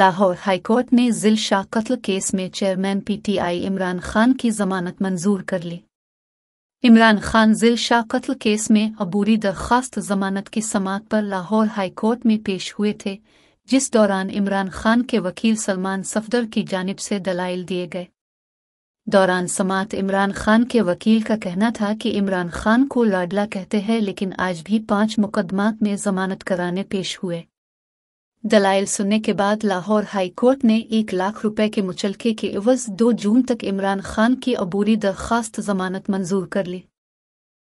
Lahore high court ने जिल शाह कत्ल केस में चेयरमैन पीटीआई इमरान खान की जमानत मंजूर कर ली इमरान खान जिल शाह कत्ल केस में अबूरी दरख्वास्त जमानत की समात पर लाहौर हाईकोर्ट में पेश हुए थे जिस दौरान इमरान खान के वकील सलमान सफदर की जानब से दलाइल दिए गए दौरान समात इमरान खान के वकील का कहना था कि इमरान खान को लाडला कहते हैं लेकिन आज भी पांच मुकदमात में जमानत कराने पेश हुए दलाइल सुनने के बाद लाहौर हाई कोर्ट ने एक लाख रुपए के मुचलके के एवज दो जून तक इमरान खान की अबूरी दरख्वास्त जमानत मंजूर कर ली